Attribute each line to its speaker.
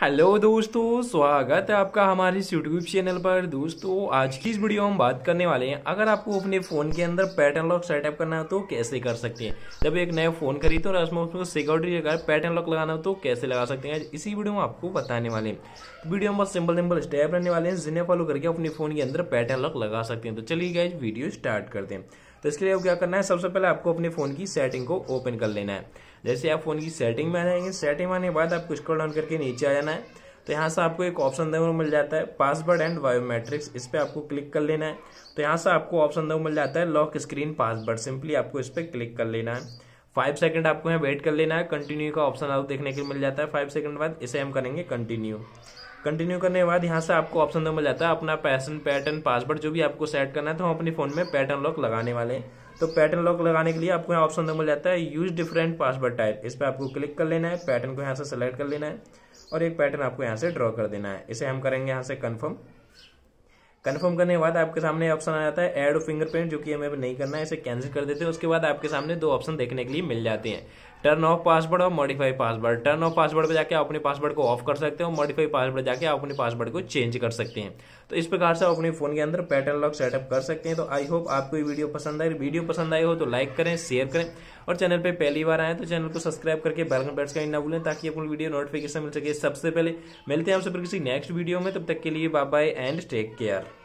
Speaker 1: hello दोस्तों स्वागत है आपका हमारे यूट्यूब चैनल पर दोस्तों आज की इस वीडियो में हम बात करने वाले हैं अगर आपको अपने फ़ोन के अंदर पैटर्न लॉक सेटअप करना हो तो कैसे कर सकते हैं जब एक नया फ़ोन खरीदते तो और उसमें उसमें सिक्योरिटी अगर पैटर्न लॉक लगाना हो तो कैसे लगा सकते हैं इसी वीडियो में आपको बताने वाले हैं वीडियो में बहुत सिंपल सिंपल स्टेप रहने वाले हैं जिन्हें फॉलो करके अपने फ़ोन के अंदर पैटर्न लॉक लगा सकते हैं तो चलिए गए वीडियो स्टार्ट करते हैं तो इसके लिए क्या करना है सबसे पहले आपको अपने फ़ोन की सेटिंग को ओपन कर लेना है जैसे आप फ़ोन की सेटिंग में आ जाएंगे सेटिंग में आने के बाद आपको स्क्रॉल डाउन करके नीचे आ जाना है तो यहाँ से आपको एक ऑप्शन देखने को मिल जाता है पासवर्ड एंड बायोमेट्रिक्स इस पर आपको क्लिक कर लेना है तो यहाँ से आपको ऑप्शन देखने को मिल जाता है लॉक स्क्रीन पासवर्ड सिंपली आपको इस पर क्लिक कर लेना है फाइव सेकंड आपको यहाँ वेट कर लेना है कंटिन्यू का ऑप्शन आपको देखने के लिए मिल जाता है फाइव सेकंड बाद इसे हम करेंगे कंटिन्यू कंटिन्यू करने के बाद यहाँ से आपको ऑप्शन नंबर तो जाता है अपना पैसन पैटर्न पासवर्ड जो भी आपको सेट करना है तो हम अपने फ़ोन में पैटर्न लॉक लगाने वाले हैं तो पैटर्न लॉक लगाने के लिए आपको यहाँ ऑप्शन नंबर तो जाता है यूज डिफरेंट पासवर्ड टाइप इस पर आपको क्लिक कर लेना है पैटर्न को यहाँ से सेलेक्ट कर लेना है और एक पैटर्न आपको यहाँ से ड्रॉ कर देना है इसे हम करेंगे यहाँ से कन्फर्म कन्फर्म करने के बाद आपके सामने ऑप्शन आ जाता है एड फिंगरप्रिंट जो कि हमें नहीं करना है इसे कैंसिल कर देते हैं उसके बाद आपके सामने दो ऑप्शन देखने के लिए मिल जाते हैं टर्न ऑफ पासवर्ड और modify password turn off password पर जाकर आप अपने पासवर्ड को ऑफ कर सकते हो मॉडिफाई पासवर्ड जाकर आप अपने पासवर्ड को चेंज कर सकते हैं तो इस प्रकार से आप अपने फोन के अंदर पैटर्न लॉक सेटअप कर सकते हैं तो आई होप आपको ये वीडियो पसंद आए वीडियो पसंद आए हो तो लाइक करें शेयर करें और चैनल पर पहली बार आए तो चैनल को सब्सक्राइब करके बेलकन बैट्स का ना भूलें ताकि आपको वीडियो नोटिफिकेशन मिल सके सबसे पहले मिलते हैं आपसे सब किसी नेक्स्ट वीडियो में तब तक के लिए bye bye and take care